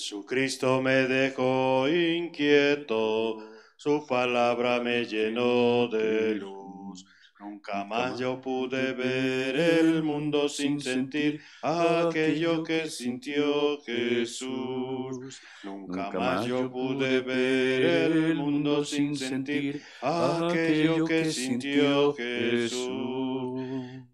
Jesucristo me dejó inquieto, su palabra me llenó de luz. Nunca más yo pude ver el mundo sin sentir aquello que sintió Jesús. Nunca más yo pude ver el mundo sin sentir aquello que sintió Jesús.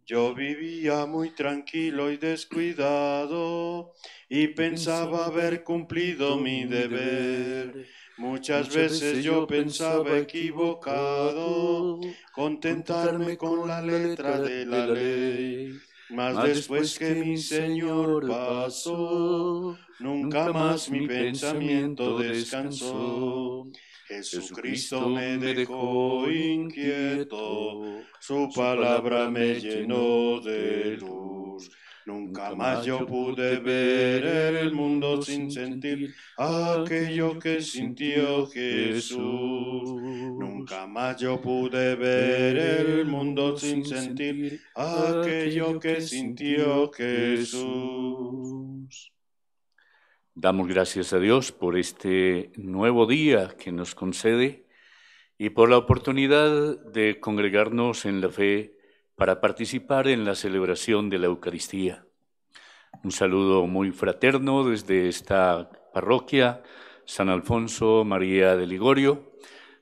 Yo vivía muy tranquilo y descuidado y pensaba haber cumplido mi deber. Muchas veces yo pensaba equivocado contentarme con la letra de la ley. Mas después que mi Señor pasó, nunca más mi pensamiento descansó. Jesucristo me dejó inquieto, su palabra me llenó de luz. Nunca más yo pude ver el mundo sin sentir aquello que sintió Jesús. Nunca más yo pude ver el mundo sin sentir aquello que sintió Jesús. Damos gracias a Dios por este nuevo día que nos concede y por la oportunidad de congregarnos en la fe para participar en la celebración de la Eucaristía. Un saludo muy fraterno desde esta parroquia, San Alfonso María de Ligorio.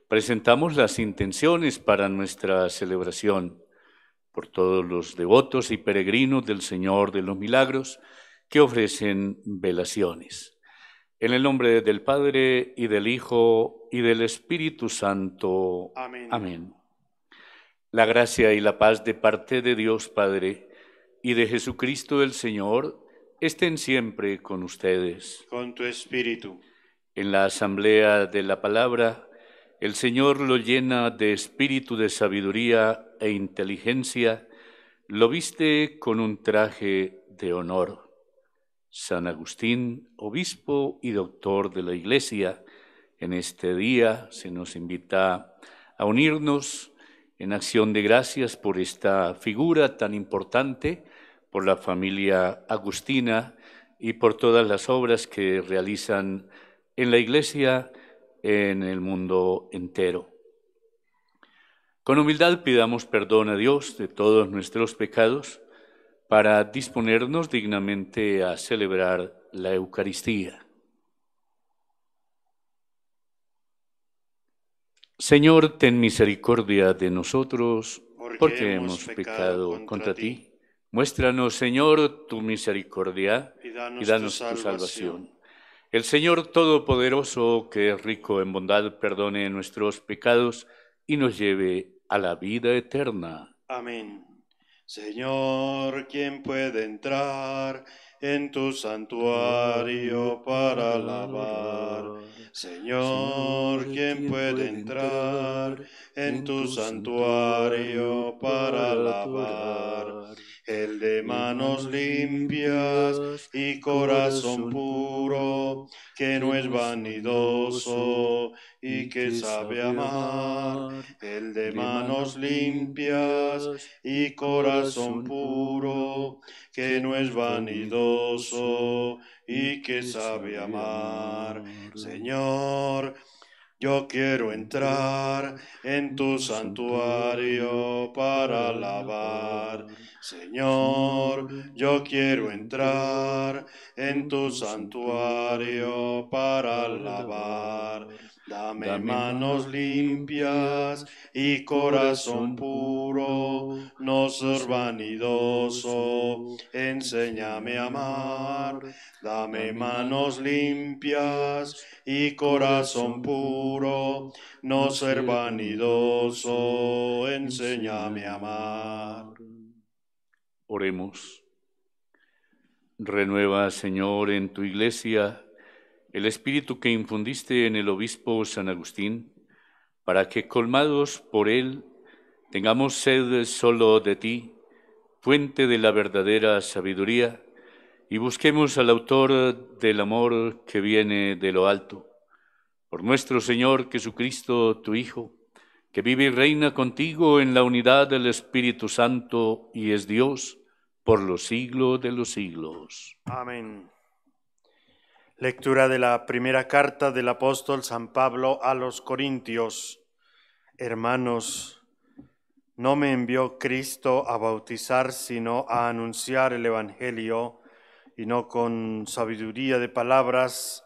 Presentamos las intenciones para nuestra celebración por todos los devotos y peregrinos del Señor de los Milagros que ofrecen velaciones. En el nombre del Padre y del Hijo y del Espíritu Santo. Amén. La gracia y la paz de parte de Dios Padre y de Jesucristo el Señor estén siempre con ustedes. Con tu espíritu. En la asamblea de la palabra, el Señor lo llena de espíritu de sabiduría e inteligencia, lo viste con un traje de honor San Agustín, obispo y doctor de la Iglesia. En este día se nos invita a unirnos en acción de gracias por esta figura tan importante, por la familia agustina y por todas las obras que realizan en la Iglesia, en el mundo entero. Con humildad pidamos perdón a Dios de todos nuestros pecados para disponernos dignamente a celebrar la Eucaristía. Señor, ten misericordia de nosotros, porque, hemos pecado, contra, ti. Muéstranos, Señor, tu misericordia y danos, tu, salvación. tu salvación. El Señor Todopoderoso, que es rico en bondad, perdone nuestros pecados y nos lleve a la vida eterna. Amén. Señor, ¿quién puede entrar en tu santuario para lavar? Señor, ¿quién puede entrar en tu santuario para alabar? El de manos limpias y corazón puro que no es vanidoso y que sabe amar, el de manos limpias y corazón puro, que no es vanidoso y que sabe amar. Señor, yo quiero entrar en tu santuario para alabar. Señor, yo quiero entrar en tu santuario para alabar. Dame, manos limpias y corazón puro, no ser vanidoso, enséñame a amar. Dame manos limpias y corazón puro, no ser vanidoso, enséñame a amar. Oremos. Renueva, Señor, en tu iglesia el espíritu que infundiste en el obispo San Agustín, para que colmados por él tengamos sed solo de ti, fuente de la verdadera sabiduría, y busquemos al autor del amor que viene de lo alto. Por nuestro Señor Jesucristo, tu Hijo, que vive y reina contigo en la unidad del Espíritu Santo y es Dios por los siglos de los siglos. Amén. Lectura de la primera carta del apóstol San Pablo a los Corintios. Hermanos, no me envió Cristo a bautizar, sino a anunciar el Evangelio, y no con sabiduría de palabras,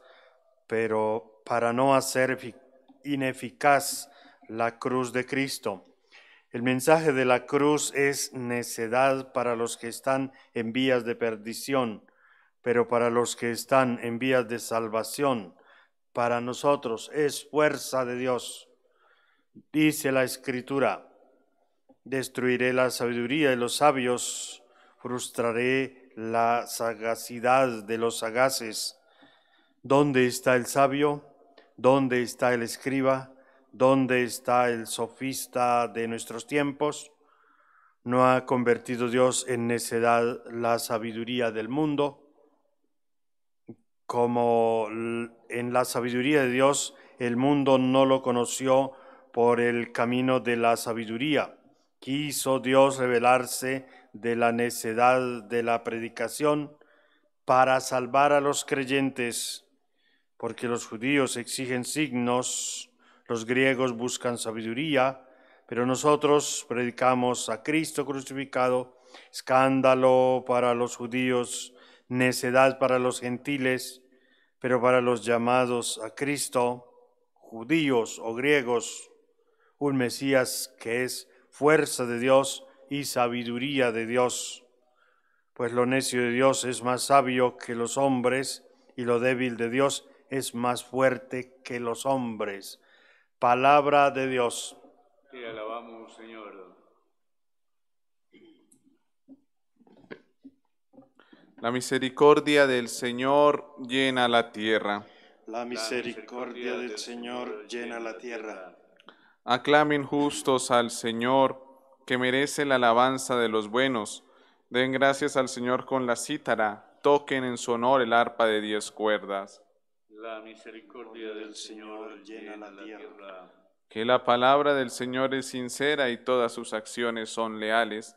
pero para no hacer ineficaz la cruz de Cristo. El mensaje de la cruz es necedad para los que están en vías de perdición pero para los que están en vías de salvación, para nosotros es fuerza de Dios. Dice la escritura, destruiré la sabiduría de los sabios, frustraré la sagacidad de los sagaces. ¿Dónde está el sabio? ¿Dónde está el escriba? ¿Dónde está el sofista de nuestros tiempos? ¿No ha convertido Dios en necedad la sabiduría del mundo? como en la sabiduría de Dios el mundo no lo conoció por el camino de la sabiduría. Quiso Dios revelarse de la necedad de la predicación para salvar a los creyentes, porque los judíos exigen signos, los griegos buscan sabiduría, pero nosotros predicamos a Cristo crucificado, escándalo para los judíos, necedad para los gentiles, pero para los llamados a Cristo, judíos o griegos, un Mesías que es fuerza de Dios y sabiduría de Dios, pues lo necio de Dios es más sabio que los hombres y lo débil de Dios es más fuerte que los hombres. Palabra de Dios. Te alabamos, Señor. La misericordia del Señor llena la tierra. La misericordia del Señor llena la tierra. Aclamen justos al Señor, que merece la alabanza de los buenos. Den gracias al Señor con la cítara, toquen en su honor el arpa de diez cuerdas. La misericordia del Señor llena la tierra. Que la palabra del Señor es sincera y todas sus acciones son leales.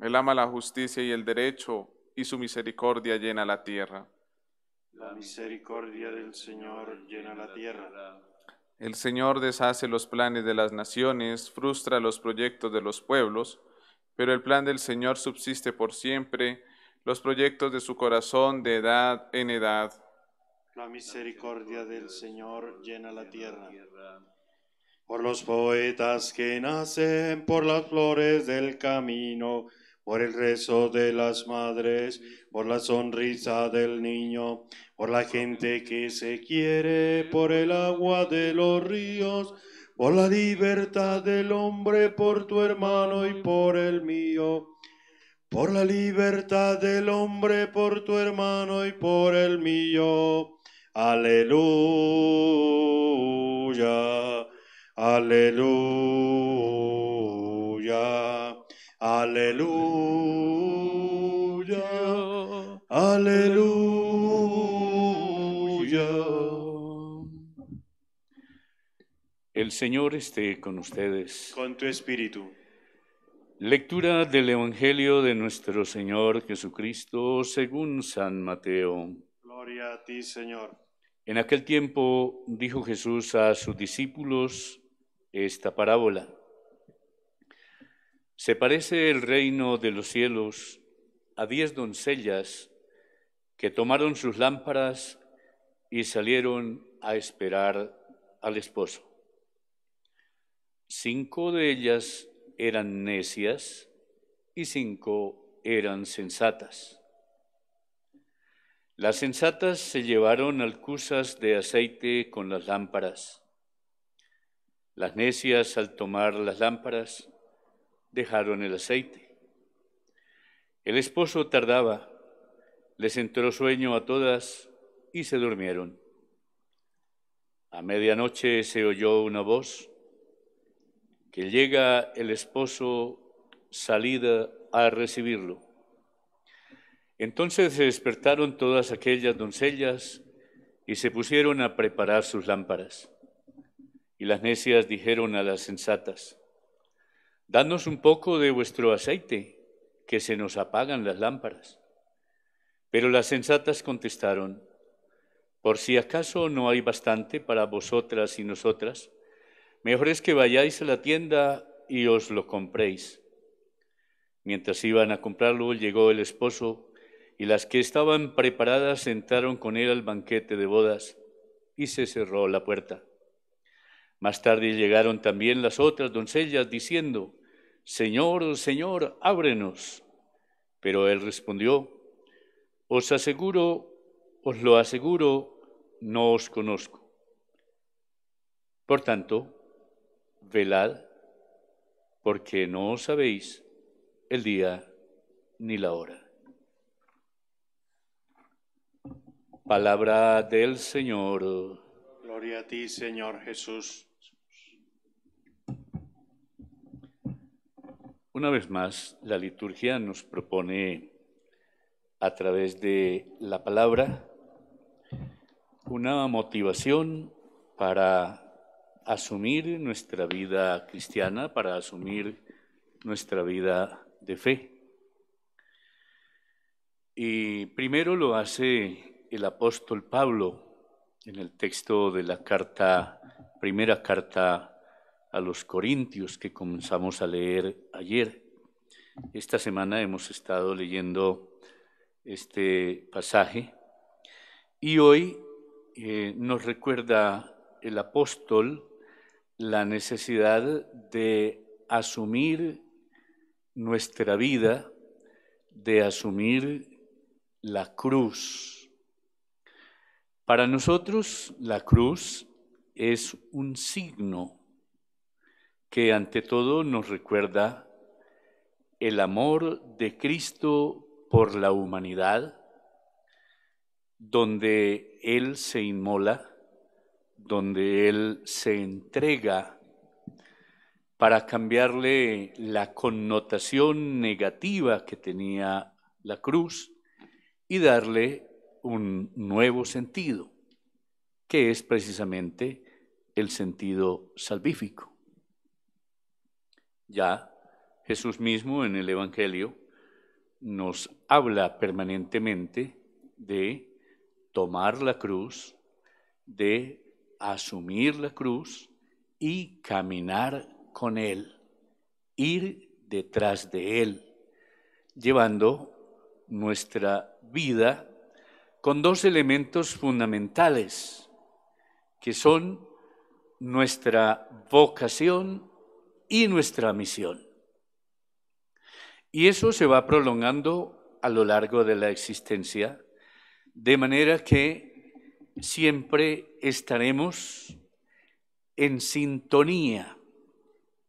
Él ama la justicia y el derecho y su misericordia llena la tierra. La misericordia del Señor llena la tierra. El Señor deshace los planes de las naciones, frustra los proyectos de los pueblos, pero el plan del Señor subsiste por siempre, los proyectos de su corazón de edad en edad. La misericordia del Señor llena la tierra. Por los poetas que nacen, por las flores del camino, por el rezo de las madres, por la sonrisa del niño, por la gente que se quiere, por el agua de los ríos, por la libertad del hombre, por tu hermano y por el mío. Por la libertad del hombre, por tu hermano y por el mío. Aleluya, aleluya. Aleluya, aleluya. El Señor esté con ustedes. Con tu espíritu. Lectura del Evangelio de nuestro Señor Jesucristo según San Mateo. Gloria a ti, Señor. En aquel tiempo dijo Jesús a sus discípulos esta parábola. Se parece el reino de los cielos a diez doncellas que tomaron sus lámparas y salieron a esperar al esposo. Cinco de ellas eran necias y cinco eran sensatas. Las sensatas se llevaron alcusas de aceite con las lámparas. Las necias al tomar las lámparas dejaron el aceite. El esposo tardaba, les entró sueño a todas y se durmieron. A medianoche se oyó una voz, que llega el esposo salida a recibirlo. Entonces se despertaron todas aquellas doncellas y se pusieron a preparar sus lámparas. Y las necias dijeron a las sensatas, Danos un poco de vuestro aceite, que se nos apagan las lámparas. Pero las sensatas contestaron, por si acaso no hay bastante para vosotras y nosotras, mejor es que vayáis a la tienda y os lo compréis. Mientras iban a comprarlo, llegó el esposo, y las que estaban preparadas sentaron con él al banquete de bodas, y se cerró la puerta. Más tarde llegaron también las otras doncellas, diciendo, Señor, Señor, ábrenos. Pero él respondió, os aseguro, os lo aseguro, no os conozco. Por tanto, velad, porque no sabéis el día ni la hora. Palabra del Señor. Gloria a ti, Señor Jesús. Una vez más, la liturgia nos propone a través de la palabra una motivación para asumir nuestra vida cristiana, para asumir nuestra vida de fe. Y primero lo hace el apóstol Pablo en el texto de la carta, primera carta a los Corintios que comenzamos a leer ayer. Esta semana hemos estado leyendo este pasaje y hoy eh, nos recuerda el apóstol la necesidad de asumir nuestra vida, de asumir la cruz. Para nosotros la cruz es un signo que ante todo nos recuerda el amor de Cristo por la humanidad, donde Él se inmola, donde Él se entrega para cambiarle la connotación negativa que tenía la cruz y darle un nuevo sentido, que es precisamente el sentido salvífico. Ya Jesús mismo en el Evangelio nos habla permanentemente de tomar la cruz, de asumir la cruz y caminar con Él, ir detrás de Él, llevando nuestra vida con dos elementos fundamentales, que son nuestra vocación y nuestra misión. Y eso se va prolongando a lo largo de la existencia, de manera que siempre estaremos en sintonía,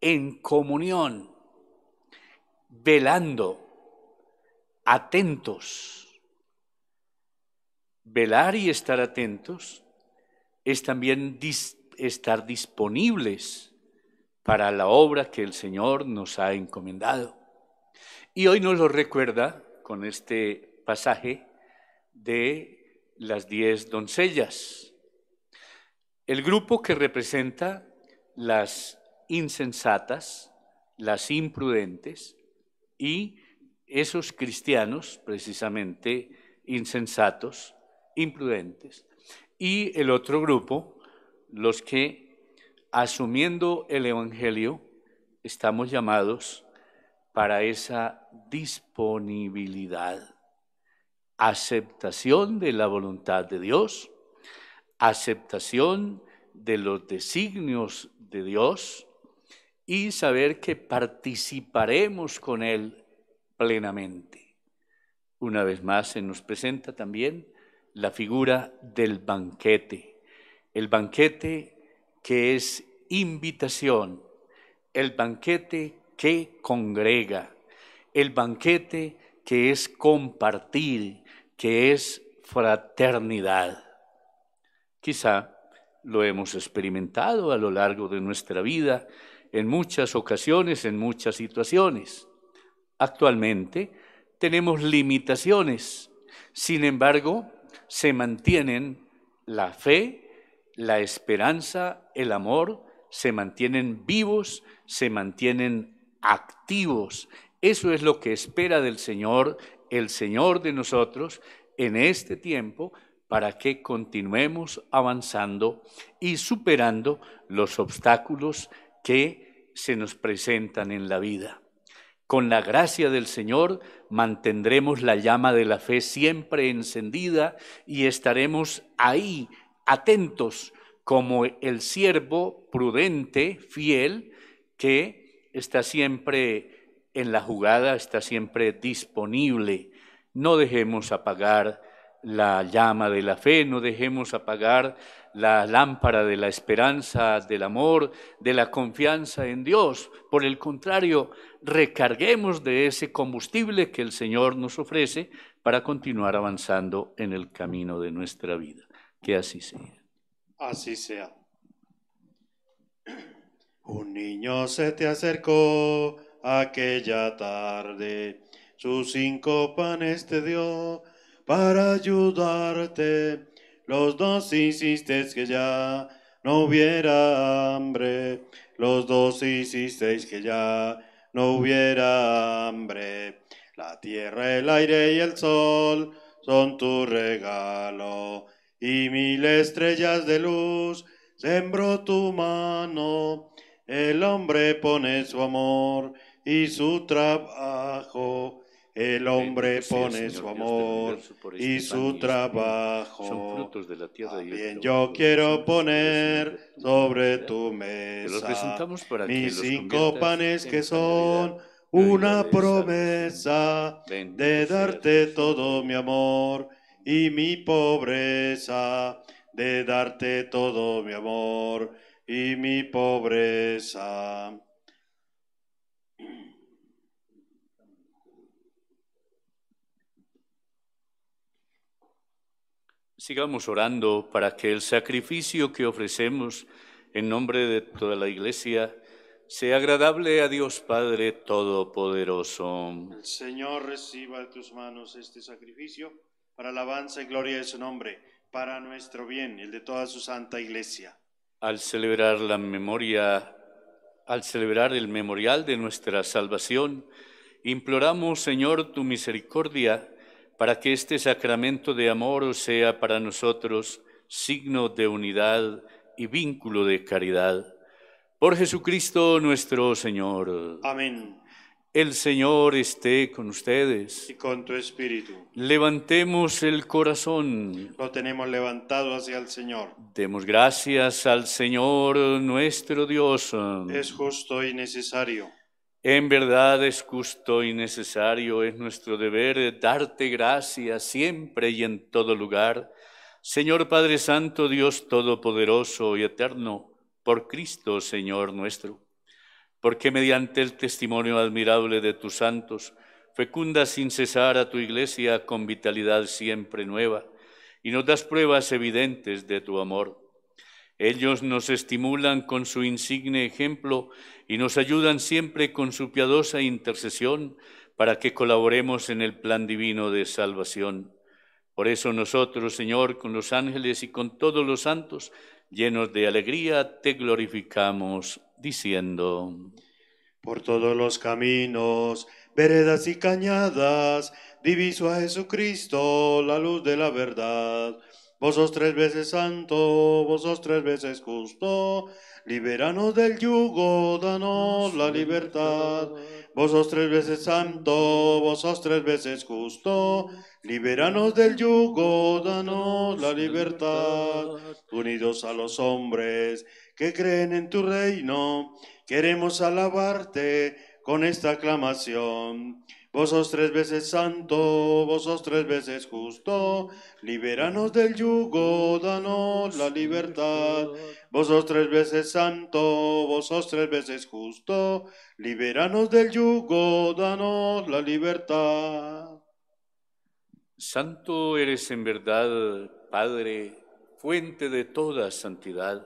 en comunión, velando, atentos. Velar y estar atentos es también estar disponibles para la obra que el Señor nos ha encomendado. Y hoy nos lo recuerda con este pasaje de las diez doncellas, el grupo que representa las insensatas, las imprudentes y esos cristianos precisamente insensatos, imprudentes, y el otro grupo, los que asumiendo el Evangelio, estamos llamados para esa disponibilidad, aceptación de la voluntad de Dios, aceptación de los designios de Dios y saber que participaremos con Él plenamente. Una vez más se nos presenta también la figura del banquete. El banquete que es invitación, el banquete que congrega, el banquete que es compartir, que es fraternidad. Quizá lo hemos experimentado a lo largo de nuestra vida en muchas ocasiones, en muchas situaciones. Actualmente tenemos limitaciones, sin embargo, se mantienen la fe la esperanza, el amor, se mantienen vivos, se mantienen activos. Eso es lo que espera del Señor, el Señor de nosotros, en este tiempo, para que continuemos avanzando y superando los obstáculos que se nos presentan en la vida. Con la gracia del Señor mantendremos la llama de la fe siempre encendida y estaremos ahí atentos como el siervo prudente, fiel, que está siempre en la jugada, está siempre disponible. No dejemos apagar la llama de la fe, no dejemos apagar la lámpara de la esperanza, del amor, de la confianza en Dios. Por el contrario, recarguemos de ese combustible que el Señor nos ofrece para continuar avanzando en el camino de nuestra vida. Que así sea. Así sea. Un niño se te acercó aquella tarde, sus cinco panes te dio para ayudarte. Los dos hicisteis que ya no hubiera hambre, los dos hicisteis que ya no hubiera hambre. La tierra, el aire y el sol son tu regalo y mil estrellas de luz sembró tu mano. El hombre pone su amor y su trabajo. El hombre pone su amor y su trabajo. yo quiero poner sobre tu mesa mis cinco panes que son una promesa de darte todo mi amor y mi pobreza de darte todo mi amor y mi pobreza. Sigamos orando para que el sacrificio que ofrecemos en nombre de toda la Iglesia sea agradable a Dios Padre Todopoderoso. El Señor reciba de tus manos este sacrificio para alabanza y gloria de su nombre, para nuestro bien y el de toda su santa iglesia. Al celebrar la memoria, al celebrar el memorial de nuestra salvación, imploramos, Señor, tu misericordia para que este sacramento de amor sea para nosotros signo de unidad y vínculo de caridad. Por Jesucristo nuestro Señor. Amén. El Señor esté con ustedes. Y con tu espíritu. Levantemos el corazón. Lo tenemos levantado hacia el Señor. Demos gracias al Señor nuestro Dios. Es justo y necesario. En verdad es justo y necesario, es nuestro deber darte gracias siempre y en todo lugar. Señor Padre Santo, Dios Todopoderoso y Eterno, por Cristo, Señor nuestro porque mediante el testimonio admirable de tus santos, fecunda sin cesar a tu iglesia con vitalidad siempre nueva, y nos das pruebas evidentes de tu amor. Ellos nos estimulan con su insigne ejemplo y nos ayudan siempre con su piadosa intercesión para que colaboremos en el plan divino de salvación. Por eso nosotros, Señor, con los ángeles y con todos los santos, llenos de alegría, te glorificamos diciendo, Por todos los caminos, veredas y cañadas, diviso a Jesucristo, la luz de la verdad. Vos tres veces santo, vosos tres veces justo, liberanos del yugo, danos la libertad. Vos tres veces santo, vosos tres veces justo, liberanos del yugo, danos la libertad. Unidos a los hombres, que creen en tu reino, queremos alabarte con esta aclamación. Vos tres veces santo, vos tres veces justo, libéranos del yugo, danos la libertad. Vos tres veces santo, vos tres veces justo, libéranos del yugo, danos la libertad. Santo eres en verdad, Padre, fuente de toda santidad.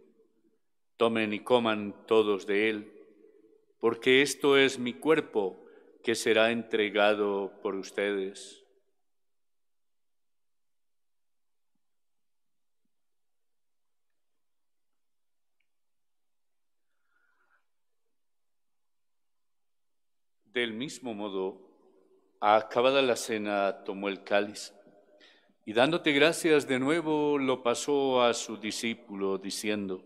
Tomen y coman todos de él, porque esto es mi cuerpo que será entregado por ustedes. Del mismo modo, acabada la cena, tomó el cáliz y dándote gracias de nuevo lo pasó a su discípulo, diciendo,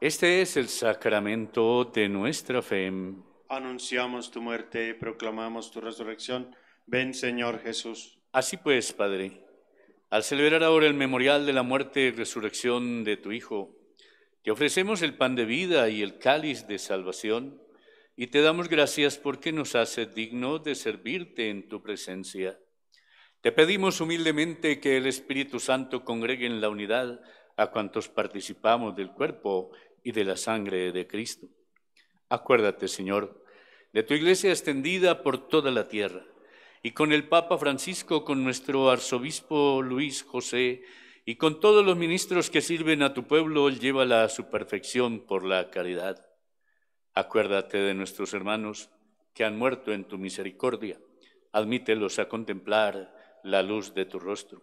Este es el sacramento de nuestra fe. Anunciamos tu muerte, y proclamamos tu resurrección. Ven, Señor Jesús. Así pues, Padre, al celebrar ahora el memorial de la muerte y resurrección de tu Hijo, te ofrecemos el pan de vida y el cáliz de salvación, y te damos gracias porque nos hace digno de servirte en tu presencia. Te pedimos humildemente que el Espíritu Santo congregue en la unidad a cuantos participamos del cuerpo y de la sangre de Cristo. Acuérdate, Señor, de tu iglesia extendida por toda la tierra, y con el Papa Francisco, con nuestro arzobispo Luis José, y con todos los ministros que sirven a tu pueblo, llévala a su perfección por la caridad. Acuérdate de nuestros hermanos que han muerto en tu misericordia. Admítelos a contemplar la luz de tu rostro.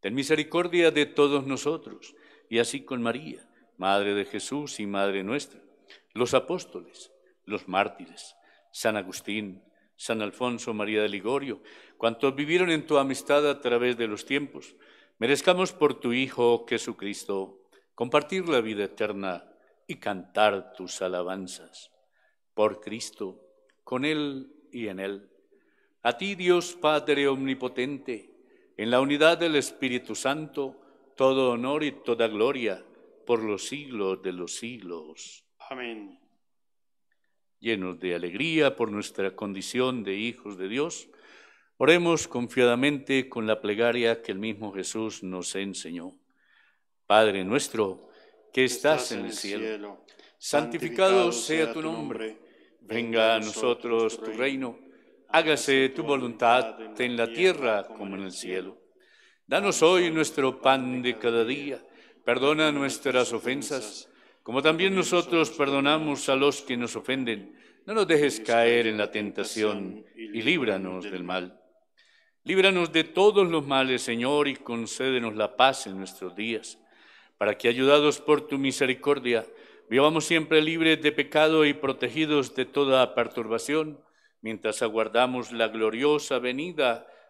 Ten misericordia de todos nosotros, y así con María Madre de Jesús y Madre nuestra, los apóstoles, los mártires, San Agustín, San Alfonso María de Ligorio, cuantos vivieron en tu amistad a través de los tiempos, merezcamos por tu Hijo Jesucristo compartir la vida eterna y cantar tus alabanzas. Por Cristo, con Él y en Él. A ti Dios Padre Omnipotente, en la unidad del Espíritu Santo, todo honor y toda gloria por los siglos de los siglos. Amén. Llenos de alegría por nuestra condición de hijos de Dios, oremos confiadamente con la plegaria que el mismo Jesús nos enseñó. Padre nuestro, que estás en el cielo, santificado sea tu nombre, venga a nosotros tu reino, hágase tu voluntad en la tierra como en el cielo. Danos hoy nuestro pan de cada día Perdona nuestras ofensas, como también nosotros perdonamos a los que nos ofenden. No nos dejes caer en la tentación y líbranos del mal. Líbranos de todos los males, Señor, y concédenos la paz en nuestros días, para que, ayudados por tu misericordia, vivamos siempre libres de pecado y protegidos de toda perturbación, mientras aguardamos la gloriosa venida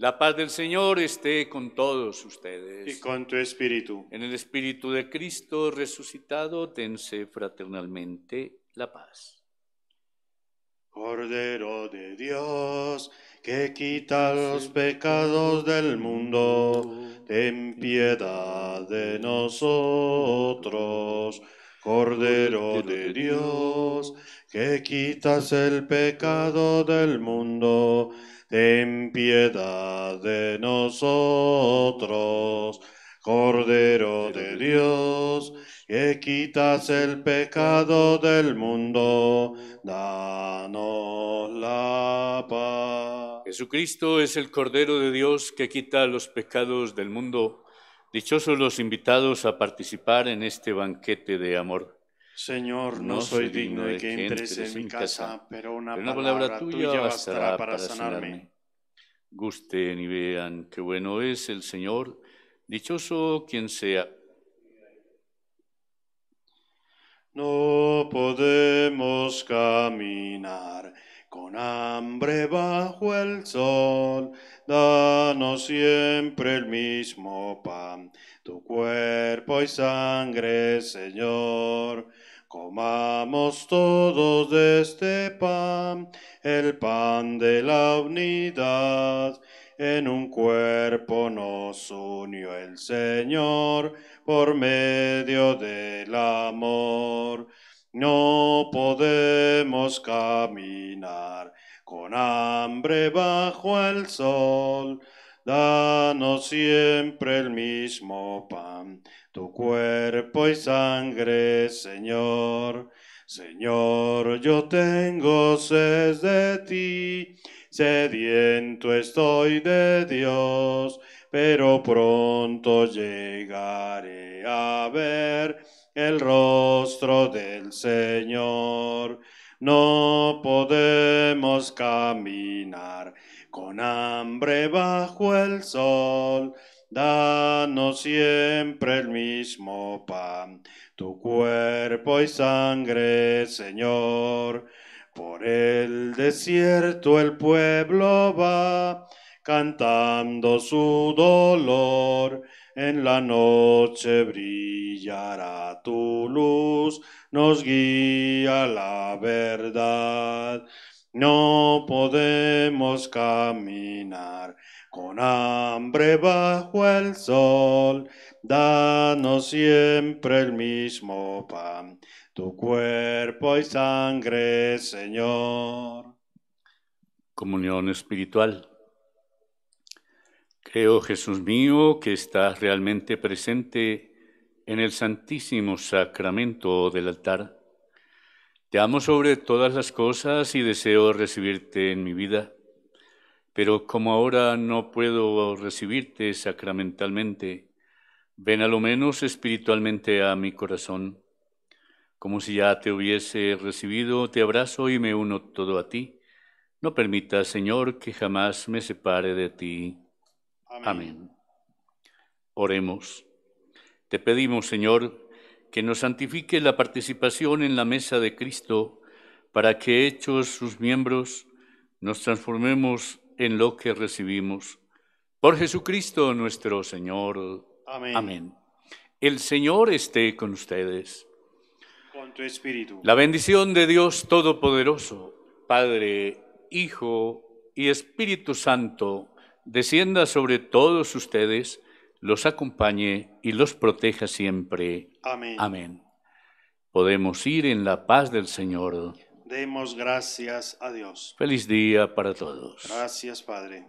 La paz del Señor esté con todos ustedes. Y con tu espíritu. En el espíritu de Cristo resucitado, tense fraternalmente la paz. Cordero de Dios, que quita los pecados del mundo, ten piedad de nosotros. Cordero de Dios, que quitas el pecado del mundo, ten piedad de nosotros. Cordero de Dios, que quitas el pecado del mundo, danos la paz. Jesucristo es el Cordero de Dios que quita los pecados del mundo. Dichosos los invitados a participar en este banquete de amor. Señor, no, soy digno de que entres en mi casa, pero una, palabra tuya bastará para sanarme. Gusten y vean qué bueno es el Señor, dichoso quien sea. No podemos caminar con hambre bajo el sol, danos siempre el mismo pan tu cuerpo y sangre, Señor. Comamos todos de este pan, el pan de la unidad. En un cuerpo nos unió el Señor por medio del amor. No podemos caminar con hambre bajo el sol Danos siempre el mismo pan, tu cuerpo y sangre, Señor. Señor, yo tengo sed de ti, sediento estoy de Dios, pero pronto llegaré a ver el rostro del Señor. No podemos caminar con hambre bajo el sol. Danos siempre el mismo pan, tu cuerpo y sangre, Señor. Por el desierto el pueblo va, cantando su dolor. En la noche brillará tu luz nos guía la verdad. No podemos caminar con hambre bajo el sol. Danos siempre el mismo pan, tu cuerpo y sangre, Señor. Comunión espiritual. Creo, Jesús mío, que estás realmente presente en el santísimo sacramento del altar. Te amo sobre todas las cosas y deseo recibirte en mi vida, pero como ahora no puedo recibirte sacramentalmente, ven a lo menos espiritualmente a mi corazón. Como si ya te hubiese recibido, te abrazo y me uno todo a ti. No permita, Señor, que jamás me separe de ti. Amén. Amén. Oremos. Te pedimos, Señor, que nos santifique la participación en la mesa de Cristo, para que hechos sus miembros nos transformemos en lo que recibimos. Por Jesucristo nuestro Señor. Amén. El Señor esté con ustedes. Con tu espíritu. La bendición de Dios Todopoderoso, Padre, Hijo y Espíritu Santo, descienda sobre todos ustedes los acompañe y los proteja siempre. Amén. Amén. Podemos ir en la paz del Señor. Demos gracias a Dios. Feliz día para todos. Gracias, Padre.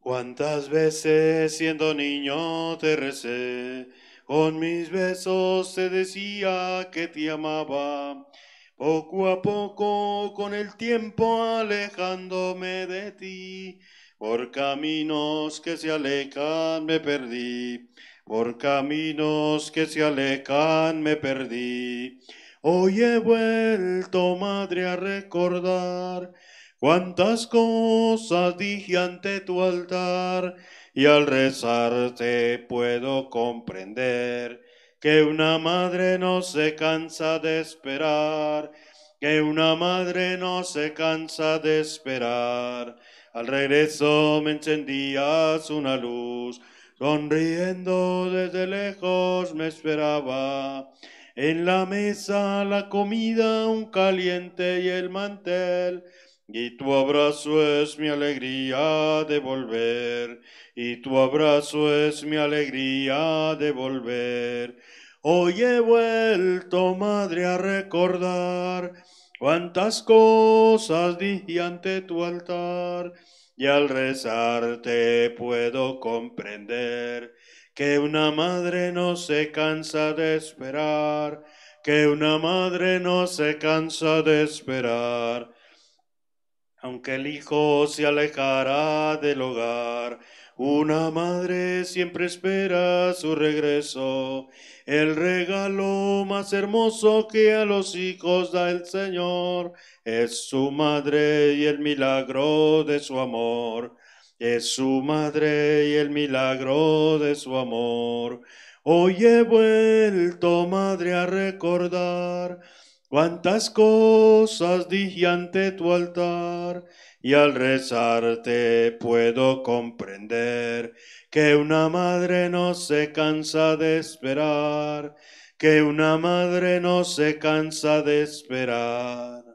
Cuántas veces siendo niño te recé, con mis besos te decía que te amaba. Poco a poco, con el tiempo alejándome de ti, por caminos que se alejan me perdí, por caminos que se alejan me perdí. Hoy he vuelto, madre, a recordar cuántas cosas dije ante tu altar, y al rezarte puedo comprender que una madre no se cansa de esperar, que una madre no se cansa de esperar. Al regreso me encendías una luz, sonriendo desde lejos me esperaba. En la mesa la comida, un caliente y el mantel. Y tu abrazo es mi alegría de volver, y tu abrazo es mi alegría de volver. Hoy he vuelto, madre, a recordar Cuántas cosas dije ante tu altar y al rezarte puedo comprender que una madre no se cansa de esperar, que una madre no se cansa de esperar, aunque el hijo se alejará del hogar, una madre siempre espera su regreso, el regalo más hermoso que a los hijos da el Señor es su madre y el milagro de su amor, es su madre y el milagro de su amor. Hoy he vuelto, madre, a recordar cuántas cosas dije ante tu altar y al rezarte puedo comprender que una madre no se cansa de esperar, que una madre no se cansa de esperar.